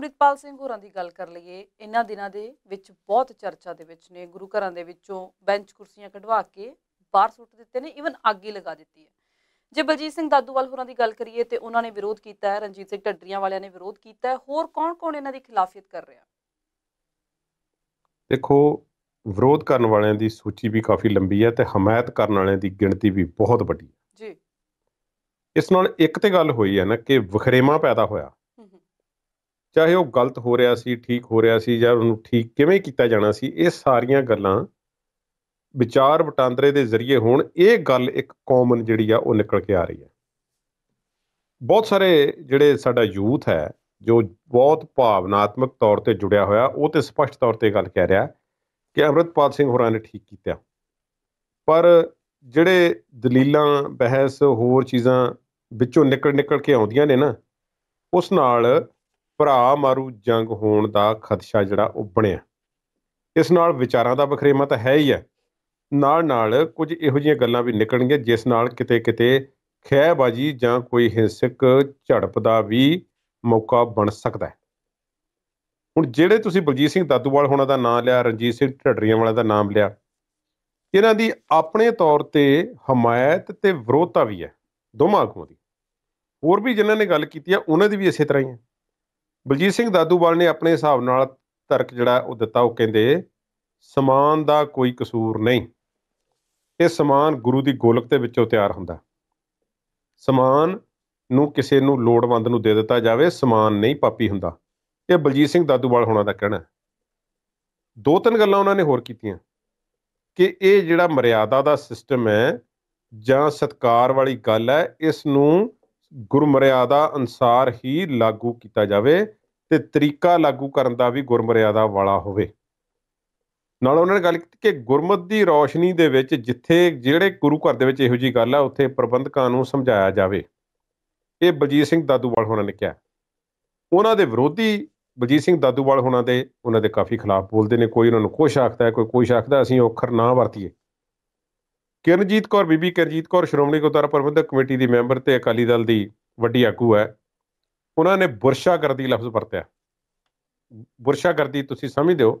ਅੰਮ੍ਰਿਤਪਾਲ ਸਿੰਘ ਹੋਰਾਂ ਦੀ ਗੱਲ ਕਰ ਲਈਏ ਇਹਨਾਂ ਦਿਨਾਂ ਦੇ ਵਿੱਚ ਬਹੁਤ ਚਰਚਾ ਦੇ ਵਿੱਚ ਨੇ ਗੁਰੂ ਘਰਾਂ ਦੇ ਵਿੱਚੋਂ ਬੈਂਚ ਕੁਰਸੀਆਂ ਕਢਵਾ ਕੇ ਬਾਹਰ ਸੁੱਟ ਦਿੱਤੇ ਨੇ ਇਵਨ ਅੱਗ ਹੀ ਲਗਾ ਦਿੱਤੀ ਹੈ ਜੇ ਬਲਜੀਤ ਸਿੰਘ ਦਾਦੂਵਾਲ ਹੋਰਾਂ ਦੀ ਗੱਲ ਕਰੀਏ ਤੇ ਉਹਨਾਂ ਨੇ ਵਿਰੋਧ ਕੀਤਾ ਹੈ ਰਣਜੀਤ ਸਿੰਘ ਢੱਡਰੀਆਂ ਵਾਲਿਆਂ ਨੇ ਵਿਰੋਧ ਕੀਤਾ ਹੈ ਹੋਰ ਕੌਣ-ਕੌਣ ਇਹਨਾਂ ਦੀ ਖਿਲਾਫੀਅਤ ਕਰ ਰਿਹਾ ਦੇਖੋ ਵਿਰੋਧ ਕਰਨ ਵਾਲਿਆਂ ਦੀ ਸੂਚੀ ਵੀ ਕਾਫੀ ਲੰਬੀ ਹੈ ਤੇ ਹਮਾਇਤ ਕਰਨ ਵਾਲਿਆਂ ਦੀ ਗਿਣਤੀ ਵੀ ਬਹੁਤ ਵੱਡੀ ਹੈ ਜੀ ਇਸ ਨਾਲ ਇੱਕ ਤੇ ਗੱਲ ਹੋਈ ਹੈ ਨਾ ਕਿ ਵਖਰੇਵਾ ਪੈਦਾ ਹੋਇਆ ਚਾਹੇ ਉਹ ਗਲਤ ਹੋ ਰਿਹਾ ਸੀ ਠੀਕ ਹੋ ਰਿਹਾ ਸੀ ਜਾਂ ਉਹਨੂੰ ਠੀਕ ਕਿਵੇਂ ਕੀਤਾ ਜਾਣਾ ਸੀ ਇਹ ਸਾਰੀਆਂ ਗੱਲਾਂ ਵਿਚਾਰ ਵਟਾਂਦਰੇ ਦੇ ਜ਼ਰੀਏ ਹੁਣ ਇਹ ਗੱਲ ਇੱਕ ਕਾਮਨ ਜਿਹੜੀ ਆ ਉਹ ਨਿਕਲ ਕੇ ਆ ਰਹੀ ਹੈ ਬਹੁਤ ਸਾਰੇ ਜਿਹੜੇ ਸਾਡਾ ਯੂਥ ਹੈ ਜੋ ਬਹੁਤ ਭਾਵਨਾਤਮਕ ਤੌਰ ਤੇ ਜੁੜਿਆ ਹੋਇਆ ਉਹ ਤੇ ਸਪਸ਼ਟ ਤੌਰ ਤੇ ਗੱਲ ਕਹਿ ਰਿਹਾ ਕਿ ਅਮਰਤਪਾਲ ਸਿੰਘ ਹੋਰਾਂ ਨੇ ਠੀਕ ਕੀਤਾ ਪਰ ਜਿਹੜੇ ਦਲੀਲਾਂ ਬਹਿਸ ਹੋਰ ਚੀਜ਼ਾਂ ਵਿੱਚੋਂ ਨਿਕਲ ਨਿਕਲ ਕੇ ਆਉਂਦੀਆਂ ਨੇ ਨਾ ਉਸ ਨਾਲ ਭਰਾ ਮਾਰੂ ਜੰਗ ਹੋਣ ਦਾ ਖਦਸ਼ਾ ਜਿਹੜਾ ਉਹ ਬਣਿਆ ਇਸ ਨਾਲ ਵਿਚਾਰਾਂ ਦਾ ਬਖਰੇਮਾ ਤਾਂ ਹੈ ਹੀ ਹੈ ਨਾਲ ਨਾਲ ਕੁਝ ਇਹੋ ਜਿਹੀਆਂ ਗੱਲਾਂ ਵੀ ਨਿਕਲਣਗੀਆਂ ਜਿਸ ਨਾਲ ਕਿਤੇ ਕਿਤੇ ਖੈਬਾਜੀ ਜਾਂ ਕੋਈ ਹਿੰਸਕ ਝੜਪ ਦਾ ਵੀ ਮੌਕਾ ਬਣ ਸਕਦਾ ਹੈ ਹੁਣ ਜਿਹੜੇ ਤੁਸੀਂ ਬਲਜੀਤ ਸਿੰਘ ਦਾਦੂਵਾਲ ਹੋਣਾ ਦਾ ਨਾਮ ਲਿਆ ਰਣਜੀਤ ਸਿੰਘ ਢੱਡਰੀਆਂ ਵਾਲਾ ਦਾ ਨਾਮ ਲਿਆ ਇਹਨਾਂ ਦੀ ਆਪਣੇ ਤੌਰ ਤੇ ਹਮਾਇਤ ਤੇ ਵਿਰੋਧਤਾ ਵੀ ਹੈ ਦੋਵਾਂ ਆਗੂਆਂ ਦੀ ਹੋਰ ਵੀ ਜਿਨ੍ਹਾਂ ਨੇ ਗੱਲ ਕੀਤੀ ਆ ਉਹਨਾਂ ਦੀ ਵੀ ਇਸੇ ਤਰ੍ਹਾਂ ਹੀ ਹੈ ਬਲਜੀਤ ਸਿੰਘ ਦਾਦੂਵਾਲ ਨੇ ਆਪਣੇ ਹਿਸਾਬ ਨਾਲ ਤਰਕ ਜਿਹੜਾ ਉਹ ਦਿੱਤਾ ਉਹ ਕਹਿੰਦੇ ਸਮਾਨ ਦਾ ਕੋਈ ਕਸੂਰ ਨਹੀਂ ਇਹ ਸਮਾਨ ਗੁਰੂ ਦੀ ਗੋਲਕ ਦੇ ਵਿੱਚੋਂ ਤਿਆਰ ਹੁੰਦਾ ਸਮਾਨ ਨੂੰ ਕਿਸੇ ਨੂੰ ਲੋੜਵੰਦ ਨੂੰ ਦੇ ਦਿੱਤਾ ਜਾਵੇ ਸਮਾਨ ਨਹੀਂ ਪਾਪੀ ਹੁੰਦਾ ਇਹ ਬਲਜੀਤ ਸਿੰਘ ਦਾਦੂਵਾਲ ਹੋਣਾ ਦਾ ਕਹਿਣਾ ਦੋ ਤਿੰਨ ਗੱਲਾਂ ਉਹਨਾਂ ਨੇ ਹੋਰ ਕੀਤੀਆਂ ਕਿ ਇਹ ਜਿਹੜਾ ਮਰਿਆਦਾ ਦਾ ਸਿਸਟਮ ਹੈ ਜਾਂ ਸਤਕਾਰ ਵਾਲੀ ਗੱਲ ਹੈ ਇਸ ਨੂੰ ਗੁਰਮਰਿਆਦਾ ਅਨਸਾਰ ਹੀ ਲਾਗੂ ਕੀਤਾ ਜਾਵੇ ਤੇ ਤਰੀਕਾ ਲਾਗੂ ਕਰਨ ਦਾ ਵੀ ਗੁਰਮਰਿਆਦਾ ਵਾਲਾ ਹੋਵੇ ਨਾਲ ਉਹਨਾਂ ਨੇ ਗੱਲ ਕੀਤੀ ਕਿ ਗੁਰਮਤ ਦੀ ਰੋਸ਼ਨੀ ਦੇ ਵਿੱਚ ਜਿੱਥੇ ਜਿਹੜੇ ਗੁਰੂ ਘਰ ਦੇ ਵਿੱਚ ਇਹੋ ਜੀ ਗੱਲ ਆ ਉੱਥੇ ਪ੍ਰਬੰਧਕਾਂ ਨੂੰ ਸਮਝਾਇਆ ਜਾਵੇ ਇਹ ਬਲਜੀਤ ਸਿੰਘ ਦਾਦੂਵਾਲ ਹੋਣਾ ਨੇ ਕਿਹਾ ਉਹਨਾਂ ਦੇ ਵਿਰੋਧੀ ਬਲਜੀਤ ਸਿੰਘ ਦਾਦੂਵਾਲ ਹੋਣਾ ਦੇ ਉਹਨਾਂ ਦੇ ਕਾਫੀ ਖਿਲਾਫ ਬੋਲਦੇ ਨੇ ਕੋਈ ਉਹਨਾਂ ਨੂੰ ਕੋਸ਼ ਆਖਦਾ ਹੈ ਕੋਈ ਕੁਝ ਆਖਦਾ ਅਸੀਂ ਔਖਰ ਨਾ ਵਰਤੀਏ ਕਿਰਨਜੀਤ ਕੌਰ ਬੀਬੀ ਕਿਰਨਜੀਤ ਕੌਰ ਸ਼੍ਰੋਮਣੀ ਗੁਰਦੁਆਰਾ ਪ੍ਰਬੰਧਕ ਕਮੇਟੀ ਦੀ ਮੈਂਬਰ ਤੇ ਅਕਾਲੀ ਦਲ ਦੀ ਵੱਡੀ ਆਗੂ ਹੈ ਉਹਨਾਂ ਨੇ ਬੁਰਸ਼ਾਗਰਦੀ ਲਫ਼ਜ਼ ਵਰਤਿਆ ਬੁਰਸ਼ਾਗਰਦੀ ਤੁਸੀਂ ਸਮਝਦੇ ਹੋ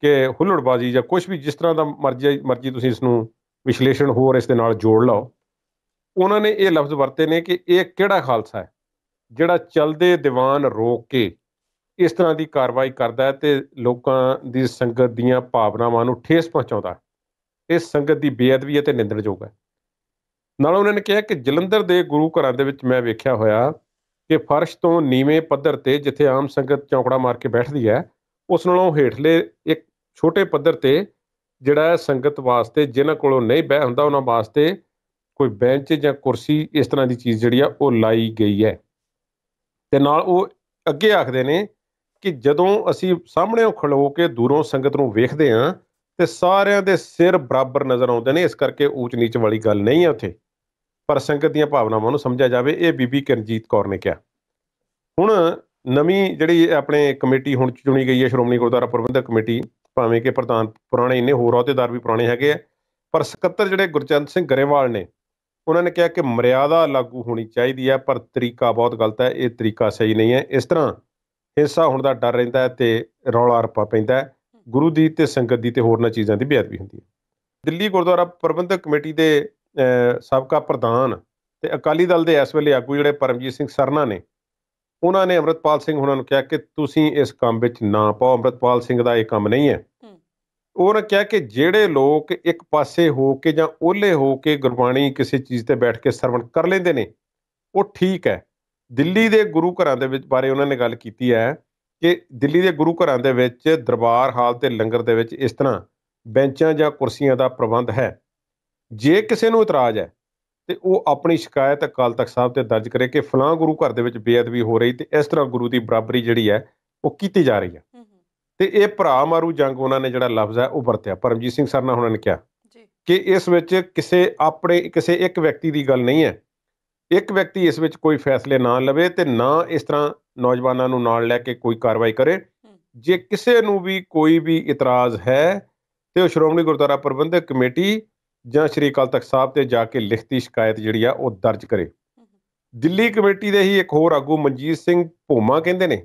ਕਿ ਹੁੱਲੜਬਾਜ਼ੀ ਜਾਂ ਕੁਝ ਵੀ ਜਿਸ ਤਰ੍ਹਾਂ ਦਾ ਮਰਜ਼ੀ ਮਰਜ਼ੀ ਤੁਸੀਂ ਇਸ ਨੂੰ ਵਿਸ਼ਲੇਸ਼ਣ ਹੋਰ ਇਸ ਦੇ ਨਾਲ ਜੋੜ ਲਓ ਉਹਨਾਂ ਨੇ ਇਹ ਲਫ਼ਜ਼ ਵਰਤੇ ਨੇ ਕਿ ਇਹ ਕਿਹੜਾ ਖਾਲਸਾ ਹੈ ਜਿਹੜਾ ਚਲਦੇ ਦੀਵਾਨ ਰੋਕ ਕੇ ਇਸ ਤਰ੍ਹਾਂ ਦੀ ਕਾਰਵਾਈ ਕਰਦਾ ਹੈ ਤੇ ਲੋਕਾਂ ਦੀ ਸੰਗਤ ਦੀਆਂ ਭਾਵਨਾਵਾਂ ਨੂੰ ਠੇਸ ਪਹੁੰਚਾਉਂਦਾ ਹੈ ਇਸ ਸੰਗਤ ਦੀ ਬੇਅਦਬੀ ਅਤੇ ਨਿੰਦਣਯੋਗ ਹੈ ਨਾਲ ਉਹਨਾਂ ਨੇ ਕਿਹਾ ਕਿ ਜਲੰਧਰ ਦੇ ਗੁਰੂ ਘਰਾਂ ਦੇ ਵਿੱਚ ਮੈਂ ਵੇਖਿਆ ਹੋਇਆ ਕਿ ਫਰਸ਼ ਤੋਂ ਨੀਵੇਂ ਪੱਧਰ ਤੇ ਜਿੱਥੇ ਆਮ ਸੰਗਤ ਚੌਂਕੜਾ ਮਾਰ ਕੇ ਬੈਠਦੀ ਹੈ ਉਸ ਨਾਲੋਂ ਹੇਠਲੇ ਇੱਕ ਛੋਟੇ ਪੱਧਰ ਤੇ ਜਿਹੜਾ ਸੰਗਤ ਵਾਸਤੇ ਜਿਨ੍ਹਾਂ ਕੋਲੋਂ ਨਹੀਂ ਬਹਿ ਹੁੰਦਾ ਉਹਨਾਂ ਵਾਸਤੇ ਕੋਈ ਬੈਂਚ ਜਾਂ ਕੁਰਸੀ ਇਸ ਤਰ੍ਹਾਂ ਦੀ ਚੀਜ਼ ਜਿਹੜੀ ਆ ਉਹ ਲਾਈ ਗਈ ਹੈ ਤੇ ਨਾਲ ਉਹ ਅੱਗੇ ਆਖਦੇ ਨੇ ਕਿ ਜਦੋਂ ਅਸੀਂ ਸਾਹਮਣੇੋਂ ਖਲੋ ਕੇ ਦੂਰੋਂ ਸੰਗਤ ਨੂੰ ਵੇਖਦੇ ਆਂ ਤੇ ਸਾਰਿਆਂ ਦੇ ਸਿਰ ਬਰਾਬਰ ਨਜ਼ਰ ਆਉਂਦੇ ਨੇ ਇਸ ਕਰਕੇ ਊਚ ਨੀਚ ਵਾਲੀ ਗੱਲ ਨਹੀਂ ਹੈ ਉੱਥੇ ਪਰ ਸੰਗਤ ਦੀਆਂ ਭਾਵਨਾਵਾਂ ਨੂੰ ਸਮਝਿਆ ਜਾਵੇ ਇਹ ਬੀਬੀ ਕਿਰਨਜੀਤ ਕੌਰ ਨੇ ਕਿਹਾ ਹੁਣ ਨਵੀਂ ਜਿਹੜੀ ਆਪਣੇ ਕਮੇਟੀ ਹੁਣ ਚੁਣੀ ਗਈ ਹੈ ਸ਼੍ਰੋਮਣੀ ਗੁਰਦੁਆਰਾ ਪ੍ਰਬੰਧਕ ਕਮੇਟੀ ਭਾਵੇਂ ਕਿ ਪ੍ਰਧਾਨ ਪੁਰਾਣੇ ਨੇ ਹੋਰ ਅਹੁਦੇਦਾਰ ਵੀ ਪੁਰਾਣੇ ਹੈਗੇ ਆ ਪਰ ਸਕੱਤਰ ਜਿਹੜੇ ਗੁਰਚੰਦ ਸਿੰਘ ਗਰੇਵਾਲ ਨੇ ਉਹਨਾਂ ਨੇ ਕਿਹਾ ਕਿ ਮਰਿਆਦਾ ਲਾਗੂ ਹੋਣੀ ਚਾਹੀਦੀ ਹੈ ਪਰ ਤਰੀਕਾ ਬਹੁਤ ਗਲਤ ਹੈ ਇਹ ਤਰੀਕਾ ਸਹੀ ਨਹੀਂ ਹੈ ਇਸ ਤਰ੍ਹਾਂ ਹਿੰਸਾ ਹੋਣ ਦਾ ਡਰ ਰਹਿੰਦਾ ਹੈ ਤੇ ਰੌਲਾ ਰਪਾ ਪੈਂਦਾ ਹੈ ਗੁਰੂ ਦੀ ਤੇ ਸੰਗਤ ਦੀ ਤੇ ਹੋਰਨਾਂ ਚੀਜ਼ਾਂ ਦੀ ਬੇਅਦਬੀ ਹੁੰਦੀ ਹੈ ਦਿੱਲੀ ਗੁਰਦੁਆਰਾ ਪ੍ਰਬੰਧਕ ਕਮੇਟੀ ਦੇ ਸਾਬਕਾ ਪ੍ਰਧਾਨ ਤੇ ਅਕਾਲੀ ਦਲ ਦੇ ਇਸ ਵੇਲੇ ਆਗੂ ਜਿਹੜੇ ਪਰਮਜੀਤ ਸਿੰਘ ਸਰਨਾ ਨੇ ਉਹਨਾਂ ਨੇ ਅਮਰਤਪਾਲ ਸਿੰਘ ਉਹਨਾਂ ਨੂੰ ਕਿਹਾ ਕਿ ਤੁਸੀਂ ਇਸ ਕੰਮ ਵਿੱਚ ਨਾ ਪਾਓ ਅਮਰਤਪਾਲ ਸਿੰਘ ਦਾ ਇਹ ਕੰਮ ਨਹੀਂ ਹੈ ਉਹਨਾਂ ਕਿਹਾ ਕਿ ਜਿਹੜੇ ਲੋਕ ਇੱਕ ਪਾਸੇ ਹੋ ਕੇ ਜਾਂ ਓਲੇ ਹੋ ਕੇ ਗੁਰਬਾਣੀ ਕਿਸੇ ਚੀਜ਼ ਤੇ ਬੈਠ ਕੇ ਸਰਵਣ ਕਰ ਲੈਂਦੇ ਨੇ ਉਹ ਠੀਕ ਹੈ ਦਿੱਲੀ ਦੇ ਗੁਰੂ ਘਰਾਂ ਦੇ ਵਿੱਚ ਬਾਰੇ ਉਹਨਾਂ ਨੇ ਗੱਲ ਕੀਤੀ ਹੈ ਕਿ ਦਿੱਲੀ ਦੇ ਗੁਰੂ ਘਰਾਂ ਦੇ ਵਿੱਚ ਦਰਬਾਰ ਹਾਲ ਤੇ ਲੰਗਰ ਦੇ ਵਿੱਚ ਇਸ ਤਰ੍ਹਾਂ ਬੈਂਚਾਂ ਜਾਂ ਕੁਰਸੀਆਂ ਦਾ ਪ੍ਰਬੰਧ ਹੈ ਜੇ ਕਿਸੇ ਨੂੰ ਇਤਰਾਜ਼ ਹੈ ਤੇ ਉਹ ਆਪਣੀ ਸ਼ਿਕਾਇਤ ਅਕਾਲ ਤਖਤ ਸਾਹਿਬ ਤੇ ਦਰਜ ਕਰੇ ਕਿ ਫਲਾਂ ਗੁਰੂ ਘਰ ਦੇ ਵਿੱਚ ਬੇਅਦਬੀ ਹੋ ਰਹੀ ਤੇ ਇਸ ਤਰ੍ਹਾਂ ਗੁਰੂ ਦੀ ਬਰਾਬਰੀ ਜਿਹੜੀ ਹੈ ਉਹ ਕੀਤੀ ਜਾ ਰਹੀ ਹੈ ਤੇ ਇਹ ਭਰਾ ਮਾਰੂ ਜੰਗ ਉਹਨਾਂ ਨੇ ਜਿਹੜਾ ਲਫ਼ਜ਼ ਹੈ ਉਹ ਵਰਤਿਆ ਪਰਮਜੀਤ ਸਿੰਘ ਸਰਨਾ ਉਹਨਾਂ ਨੇ ਕਿਹਾ ਕਿ ਇਸ ਵਿੱਚ ਕਿਸੇ ਆਪਣੇ ਕਿਸੇ ਇੱਕ ਵਿਅਕਤੀ ਦੀ ਗੱਲ ਨਹੀਂ ਹੈ ਇੱਕ ਵਿਅਕਤੀ ਇਸ ਵਿੱਚ ਕੋਈ ਫੈਸਲੇ ਨਾ ਲਵੇ ਤੇ ਨਾ ਇਸ ਤਰ੍ਹਾਂ ਨੌਜਵਾਨਾਂ ਨੂੰ ਨਾਲ ਲੈ ਕੇ ਕੋਈ ਕਾਰਵਾਈ ਕਰੇ ਜੇ ਕਿਸੇ ਨੂੰ ਵੀ ਕੋਈ ਵੀ ਇਤਰਾਜ਼ ਹੈ ਤੇ ਉਹ ਸ਼੍ਰੋਮਣੀ ਗੁਰਦੁਆਰਾ ਪ੍ਰਬੰਧਕ ਕਮੇਟੀ ਜਾਂ ਸ਼੍ਰੀ ਅਕਾਲ ਤਖਤ ਸਾਹਿਬ ਤੇ ਜਾ ਕੇ ਲਿਖਤੀ ਸ਼ਿਕਾਇਤ ਜਿਹੜੀ ਆ ਉਹ ਦਰਜ ਕਰੇ ਦਿੱਲੀ ਕਮੇਟੀ ਦੇ ਹੀ ਇੱਕ ਹੋਰ ਆਗੂ ਮਨਜੀਤ ਸਿੰਘ ਭੋਮਾ ਕਹਿੰਦੇ ਨੇ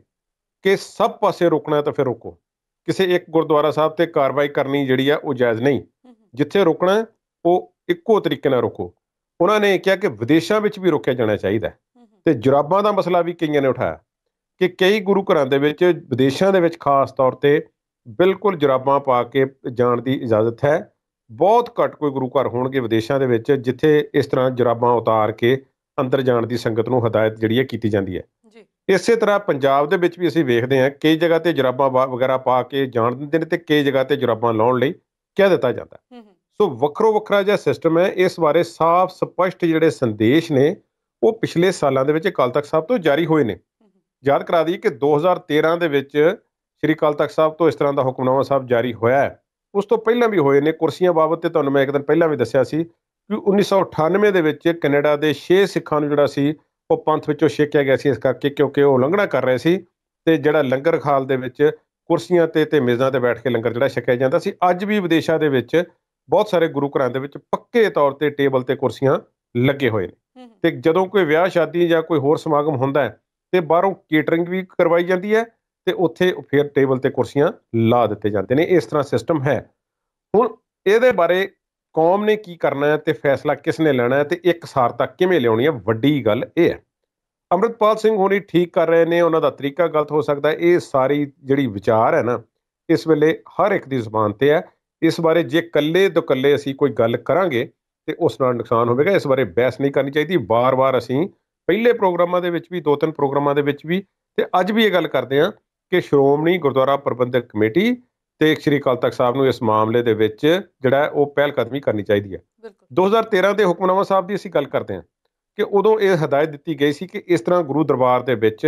ਕਿ ਸਭ ਪਾਸੇ ਰੁਕਣਾ ਤਾਂ ਫਿਰ ਰੁਕੋ ਕਿਸੇ ਇੱਕ ਗੁਰਦੁਆਰਾ ਸਾਹਿਬ ਤੇ ਕਾਰਵਾਈ ਕਰਨੀ ਜਿਹੜੀ ਆ ਉਹ ਜਾਇਜ਼ ਨਹੀਂ ਜਿੱਥੇ ਰੁਕਣਾ ਉਹ ਇੱਕੋ ਤਰੀਕੇ ਨਾਲ ਰੁਕੋ ਉਹਨਾਂ ਨੇ ਕਿਹਾ ਕਿ ਵਿਦੇਸ਼ਾਂ ਵਿੱਚ ਵੀ ਰੋਕਿਆ ਜਾਣਾ ਚਾਹੀਦਾ ਤੇ ਜੁਰਾਬਾਂ ਦਾ ਮਸਲਾ ਵੀ ਕਈਆਂ ਨੇ ਉਠਾਇਆ ਕਿ ਕਈ ਗੁਰੂ ਘਰਾਂ ਦੇ ਵਿੱਚ ਵਿਦੇਸ਼ਾਂ ਦੇ ਵਿੱਚ ਖਾਸ ਤੌਰ ਤੇ ਬਿਲਕੁਲ ਜਰਾਬਾਂ ਪਾ ਕੇ ਜਾਣ ਦੀ ਇਜਾਜ਼ਤ ਹੈ ਬਹੁਤ ਘੱਟ ਕੋਈ ਗੁਰੂ ਘਰ ਹੋਣਗੇ ਵਿਦੇਸ਼ਾਂ ਦੇ ਵਿੱਚ ਜਿੱਥੇ ਇਸ ਤਰ੍ਹਾਂ ਜਰਾਬਾਂ ਉਤਾਰ ਕੇ ਅੰਦਰ ਜਾਣ ਦੀ ਸੰਗਤ ਨੂੰ ਹਦਾਇਤ ਜਿਹੜੀ ਹੈ ਕੀਤੀ ਜਾਂਦੀ ਹੈ ਜੀ ਇਸੇ ਤਰ੍ਹਾਂ ਪੰਜਾਬ ਦੇ ਵਿੱਚ ਵੀ ਅਸੀਂ ਵੇਖਦੇ ਹਾਂ ਕਿ ਜਗ੍ਹਾ ਤੇ ਜਰਾਬਾਂ ਵਗੈਰਾ ਪਾ ਕੇ ਜਾਣ ਦਿੰਦੇ ਨੇ ਤੇ ਕਈ ਜਗ੍ਹਾ ਤੇ ਜਰਾਬਾਂ ਲਾਉਣ ਲਈ ਕਹਿ ਦਿੱਤਾ ਜਾਂਦਾ ਸੋ ਵੱਖਰੋ ਵੱਖਰਾ ਜਿਹਾ ਸਿਸਟਮ ਹੈ ਇਸ ਬਾਰੇ ਸਾਫ਼ ਸਪਸ਼ਟ ਜਿਹੜੇ ਸੰਦੇਸ਼ ਨੇ ਉਹ ਪਿਛਲੇ ਸਾਲਾਂ ਦੇ ਵਿੱਚ ਕਲ ਤੱਕ ਸਭ ਤੋਂ ਜਾਰੀ ਹੋਏ ਨੇ ਯਾਦ ਕਰਾ ਦਈਏ ਕਿ 2013 ਦੇ ਵਿੱਚ ਸ੍ਰੀ ਕਾਲ ਤਖਤ ਸਾਹਿਬ ਤੋਂ ਇਸ ਤਰ੍ਹਾਂ ਦਾ ਹੁਕਮਨਾਮਾ ਸਾਹਿਬ ਜਾਰੀ ਹੋਇਆ ਹੈ ਉਸ ਤੋਂ ਪਹਿਲਾਂ ਵੀ ਹੋਏ ਨੇ ਕੁਰਸੀਆਂ ਬਾਬਤ ਤੇ ਤੁਹਾਨੂੰ ਮੈਂ ਇੱਕ ਦਿਨ ਪਹਿਲਾਂ ਵੀ ਦੱਸਿਆ ਸੀ ਕਿ 1998 ਦੇ ਵਿੱਚ ਕੈਨੇਡਾ ਦੇ 6 ਸਿੱਖਾਂ ਨੂੰ ਜਿਹੜਾ ਸੀ ਉਹ ਪੰਥ ਵਿੱਚੋਂ ਛੇਕਿਆ ਗਿਆ ਸੀ ਇਸ ਕਰਕੇ ਕਿਉਂਕਿ ਉਹ ਉਲੰਘਣਾ ਕਰ ਰਹੇ ਸੀ ਤੇ ਜਿਹੜਾ ਲੰਗਰ ਖਾਲ ਦੇ ਵਿੱਚ ਕੁਰਸੀਆਂ ਤੇ ਤੇ ਮੇਜ਼ਾਂ ਤੇ ਬੈਠ ਕੇ ਲੰਗਰ ਜਿਹੜਾ ਛਕਿਆ ਜਾਂਦਾ ਸੀ ਅੱਜ ਵੀ ਵਿਦੇਸ਼ਾਂ ਦੇ ਵਿੱਚ ਬਹੁਤ ਸਾਰੇ ਗੁਰੂ ਘਰਾਂ ਦੇ ਵਿੱਚ ਪੱਕੇ ਤੌਰ ਤੇ ਟੇਬਲ ਤੇ ਕੁਰਸੀਆਂ ਲੱਗੇ ਹੋਏ ਨੇ ਤੇ ਜਦੋਂ ਕੋਈ ਵਿਆਹ ਸ਼ਾਦੀ ਜਾਂ ਕੋਈ ਹੋਰ ਸਮਾਗਮ ਹੁੰਦਾ ਹੈ ਤੇ ਬਾਹਰੋਂ ਕੇਟਰਿੰਗ ਵੀ ਕਰਵਾਈ ਜਾਂਦੀ ਹੈ ਤੇ ਉੱਥੇ ਫਿਰ ਟੇਬਲ ਤੇ ਕੁਰਸੀਆਂ ਲਾ ਦਿੱਤੇ ਜਾਂਦੇ ਨੇ ਇਸ ਤਰ੍ਹਾਂ ਸਿਸਟਮ ਹੈ ਹੁਣ ਇਹਦੇ ਬਾਰੇ ਕੌਮ ਨੇ ਕੀ ਕਰਨਾ ਹੈ ਤੇ ਫੈਸਲਾ ਕਿਸ ਨੇ ਲੈਣਾ ਹੈ ਤੇ ਇੱਕ ਤੱਕ ਕਿਵੇਂ ਲਿਆਉਣੀ ਹੈ ਵੱਡੀ ਗੱਲ ਇਹ ਹੈ ਅਮਰਿਤਪਾਲ ਸਿੰਘ ਹੋਣੀ ਠੀਕ ਕਰ ਰਹੇ ਨੇ ਉਹਨਾਂ ਦਾ ਤਰੀਕਾ ਗਲਤ ਹੋ ਸਕਦਾ ਇਹ ਸਾਰੀ ਜਿਹੜੀ ਵਿਚਾਰ ਹੈ ਨਾ ਇਸ ਵੇਲੇ ਹਰ ਇੱਕ ਦੀ ਜ਼ੁਬਾਨ ਤੇ ਹੈ ਇਸ ਬਾਰੇ ਜੇ ਕੱਲੇ ਤੋਂ ਕੱਲੇ ਅਸੀਂ ਕੋਈ ਗੱਲ ਕਰਾਂਗੇ ਤੇ ਉਸ ਨਾਲ ਨੁਕਸਾਨ ਹੋਵੇਗਾ ਇਸ ਬਾਰੇ ਬਹਿਸ ਨਹੀਂ ਕਰਨੀ ਚਾਹੀਦੀ ਵਾਰ-ਵਾਰ ਅਸੀਂ ਪਹਿਲੇ ਪ੍ਰੋਗਰਾਮਾਂ ਦੇ ਵਿੱਚ ਵੀ ਦੋ ਤਿੰਨ ਪ੍ਰੋਗਰਾਮਾਂ ਦੇ ਵਿੱਚ ਵੀ ਤੇ ਅੱਜ ਵੀ ਇਹ ਗੱਲ ਕਰਦੇ ਆ ਕਿ ਸ਼੍ਰੋਮਣੀ ਗੁਰਦੁਆਰਾ ਪ੍ਰਬੰਧਕ ਕਮੇਟੀ ਤੇ ਸ੍ਰੀ ਅਕਾਲ ਤਖਤ ਸਾਹਿਬ ਨੂੰ ਇਸ ਮਾਮਲੇ ਦੇ ਵਿੱਚ ਜਿਹੜਾ ਉਹ ਪਹਿਲ ਕਦਮੀ ਕਰਨੀ ਚਾਹੀਦੀ ਹੈ 2013 ਦੇ ਹੁਕਮਨਾਮਾ ਸਾਹਿਬ ਦੀ ਅਸੀਂ ਗੱਲ ਕਰਦੇ ਆ ਕਿ ਉਦੋਂ ਇਹ ਹਦਾਇਤ ਦਿੱਤੀ ਗਈ ਸੀ ਕਿ ਇਸ ਤਰ੍ਹਾਂ ਗੁਰੂ ਦਰਬਾਰ ਦੇ ਵਿੱਚ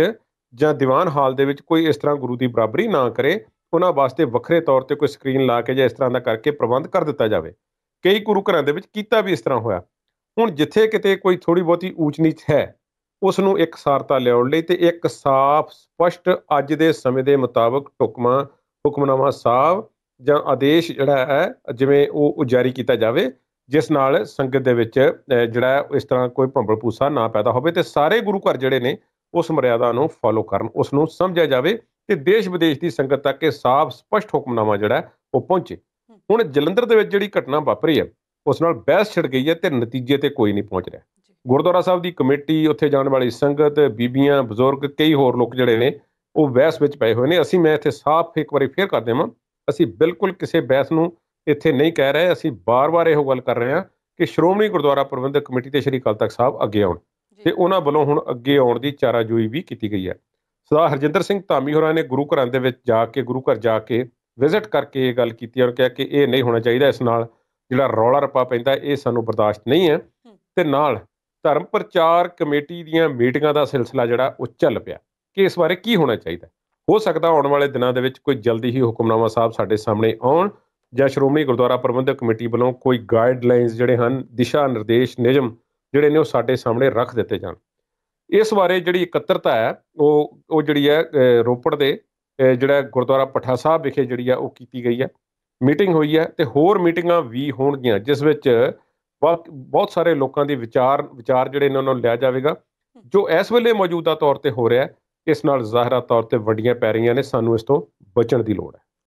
ਜਾਂ ਦੀਵਾਨ ਹਾਲ ਦੇ ਵਿੱਚ ਕੋਈ ਇਸ ਤਰ੍ਹਾਂ ਗੁਰੂ ਦੀ ਬਰਾਬਰੀ ਨਾ ਕਰੇ ਉਹਨਾਂ ਵਾਸਤੇ ਵੱਖਰੇ ਤੌਰ ਤੇ ਕੋਈ ਸਕਰੀਨ ਲਾ ਕੇ ਜਾਂ ਇਸ ਤਰ੍ਹਾਂ ਦਾ ਕਰਕੇ ਪ੍ਰਬੰਧ ਕਰ ਦਿੱਤਾ ਜਾਵੇ ਕਈ ਗੁਰੂ ਘਰਾਂ ਦੇ ਵਿੱਚ ਕੀਤਾ ਵੀ ਇਸ ਤਰ੍ਹਾਂ ਹੋਇਆ ਹੁਣ ਜਿੱਥੇ ਕਿਤੇ ਕੋਈ ਥੋੜੀ ਬਹੁਤੀ ਊਚ ਨੀਚ ਹੈ ਉਸ ਨੂੰ ਇੱਕ ਸਾਰਤਾ ਲਿਆਉਣ ਲਈ ਤੇ ਇੱਕ ਸਾਫ਼ ਸਪਸ਼ਟ ਅੱਜ ਦੇ ਸਮੇਂ ਦੇ ਮੁਤਾਬਕ ਟੁਕਮਾ ਹੁਕਮਨਾਮਾ ਸਾਹਿਬ ਜਾਂ ਆਦੇਸ਼ ਜਿਹੜਾ ਹੈ ਜਿਵੇਂ ਉਹ ਜਾਰੀ ਕੀਤਾ ਜਾਵੇ ਜਿਸ ਨਾਲ ਸੰਗਤ ਦੇ ਵਿੱਚ ਜਿਹੜਾ ਇਸ ਤਰ੍ਹਾਂ ਕੋਈ ਭੰਬਲ ਪੂਸਾ ਨਾ ਪੈਦਾ ਹੋਵੇ ਤੇ ਸਾਰੇ ਗੁਰੂ ਘਰ ਜਿਹੜੇ ਨੇ ਉਸ ਮਰਿਆਦਾ ਨੂੰ ਫਾਲੋ ਕਰਨ ਉਸ ਨੂੰ ਸਮਝਿਆ ਜਾਵੇ ਤੇ ਦੇਸ਼ ਵਿਦੇਸ਼ ਦੀ ਸੰਗਤ ਤੱਕ ਇਹ ਸਾਫ਼ ਸਪਸ਼ਟ ਹੁਕਮਨਾਮਾ ਜਿਹੜਾ ਉਹ ਪਹੁੰਚੇ ਹੁਣ ਜਲੰਧਰ ਦੇ ਵਿੱਚ ਜਿਹੜੀ ਘਟਨਾ ਵਾਪਰੀ ਹੈ ਉਸ ਨਾਲ ਬਹਿਸ ਛਿੜ ਗਈ ਹੈ ਤੇ ਨਤੀਜੇ ਤੇ ਕੋਈ ਨਹੀਂ ਪਹੁੰਚ ਰਿਹਾ ਗੁਰਦੁਆਰਾ ਸਾਹਿਬ ਦੀ ਕਮੇਟੀ ਉੱਥੇ ਜਾਣ ਵਾਲੀ ਸੰਗਤ ਬੀਬੀਆਂ ਬਜ਼ੁਰਗ ਕਈ ਹੋਰ ਲੋਕ ਜਿਹੜੇ ਨੇ ਉਹ ਬਹਿਸ ਵਿੱਚ ਪਏ ਹੋਏ ਨੇ ਅਸੀਂ ਮੈਂ ਇੱਥੇ ਸਾਫ਼ ਇੱਕ ਵਾਰੀ ਫੇਰ ਕਰ ਦੇਵਾਂ ਅਸੀਂ ਬਿਲਕੁਲ ਕਿਸੇ ਬਹਿਸ ਨੂੰ ਇੱਥੇ ਨਹੀਂ ਕਹਿ ਰਹੇ ਅਸੀਂ ਬਾਰ-ਬਾਰ ਇਹੋ ਗੱਲ ਕਰ ਰਹੇ ਹਾਂ ਕਿ ਸ਼੍ਰੋਮਣੀ ਗੁਰਦੁਆਰਾ ਪ੍ਰਬੰਧਕ ਕਮੇਟੀ ਤੇ ਸ਼੍ਰੀ ਅਕਾਲ ਸਾਹਿਬ ਅੱਗੇ ਆਉਣ ਤੇ ਉਹਨਾਂ ਵੱਲੋਂ ਹੁਣ ਅੱਗੇ ਆਉਣ ਦੀ ਚਾਰਾਜੋਈ ਵੀ ਕੀਤੀ ਗਈ ਹੈ ਸਦਾ ਹਰਜਿੰਦਰ ਸਿੰਘ ਧਾਮੀ ਹੋਰਾਂ ਨੇ ਗੁਰੂ ਘਰਾਂ ਦੇ ਵਿੱਚ ਜਾ ਕੇ ਗੁਰੂ ਘਰ ਜਾ ਕੇ ਵਿਜ਼ਿਟ ਕਰਕੇ ਇਹ ਗੱਲ ਕੀਤੀ ਔਰ ਕਿਹਾ ਕਿ ਇਹ ਨਹੀਂ ਹੋਣਾ ਚਾਹੀਦਾ ਇਸ ਨਾਲ ਜਿਹੜਾ ਰੌਲਾ ਰੱਪਾ ਪੈਂਦਾ ਇਹ ਸਾਨੂੰ ਬਰਦਾਸ਼ਤ ਨਹੀਂ ਹੈ ਤੇ ਨਾਲ ਧਰਮ ਪ੍ਰਚਾਰ ਕਮੇਟੀ ਦੀਆਂ ਮੀਟਿੰਗਾਂ ਦਾ ਸਿਲਸਿਲਾ ਜਿਹੜਾ ਉਹ ਚੱਲ ਪਿਆ ਕਿ ਇਸ ਬਾਰੇ ਕੀ ਹੋਣਾ ਚਾਹੀਦਾ ਹੋ ਸਕਦਾ ਆਉਣ ਵਾਲੇ ਦਿਨਾਂ ਦੇ ਵਿੱਚ ਕੋਈ ਜਲਦੀ ਹੀ ਹੁਕਮਨਾਮਾ ਸਾਹਿਬ ਸਾਡੇ ਸਾਹਮਣੇ ਆਉਣ ਜਾਂ ਸ਼੍ਰੋਮਣੀ ਗੁਰਦੁਆਰਾ ਪ੍ਰਬੰਧਕ ਕਮੇਟੀ ਵੱਲੋਂ ਕੋਈ ਗਾਈਡਲਾਈਨਸ ਜਿਹੜੇ ਹਨ ਦਿਸ਼ਾ ਨਿਰਦੇਸ਼ ਨਿਯਮ ਜਿਹੜੇ ਨੇ ਉਹ ਸਾਡੇ ਸਾਹਮਣੇ ਰੱਖ ਦਿੱਤੇ ਜਾਣ ਇਸ ਬਾਰੇ ਜਿਹੜੀ ਇਕੱਤਰਤਾ ਹੈ ਉਹ ਉਹ ਜਿਹੜੀ ਹੈ ਰੋਪੜ ਦੇ ਜਿਹੜਾ ਗੁਰਦੁਆਰਾ ਪਠਾ ਸਾਹਿਬ ਵਿਖੇ ਜਿਹੜੀ ਆ ਉਹ ਕੀਤੀ ਗਈ ਹੈ ਮੀਟਿੰਗ ਹੋਈ ਹੈ ਤੇ ਹੋਰ ਮੀਟਿੰਗਾਂ ਵੀ ਹੋਣਗੀਆਂ ਜਿਸ ਵਿੱਚ ਬਹੁਤ ਬਹੁਤ ਸਾਰੇ ਲੋਕਾਂ ਦੇ ਵਿਚਾਰ ਵਿਚਾਰ ਜਿਹੜੇ ਇਹਨਾਂ ਨੂੰ ਲਿਆ ਜਾਵੇਗਾ ਜੋ ਇਸ ਵੇਲੇ ਮੌਜੂਦਾ ਤੌਰ ਤੇ ਹੋ ਰਿਹਾ ਇਸ ਨਾਲ ਜ਼ਾਹਰਾ ਤੌਰ ਤੇ ਵੱਡੀਆਂ ਪੈ ਰਹੀਆਂ ਨੇ ਸਾਨੂੰ ਇਸ ਤੋਂ ਬਚਣ ਦੀ ਲੋੜ ਹੈ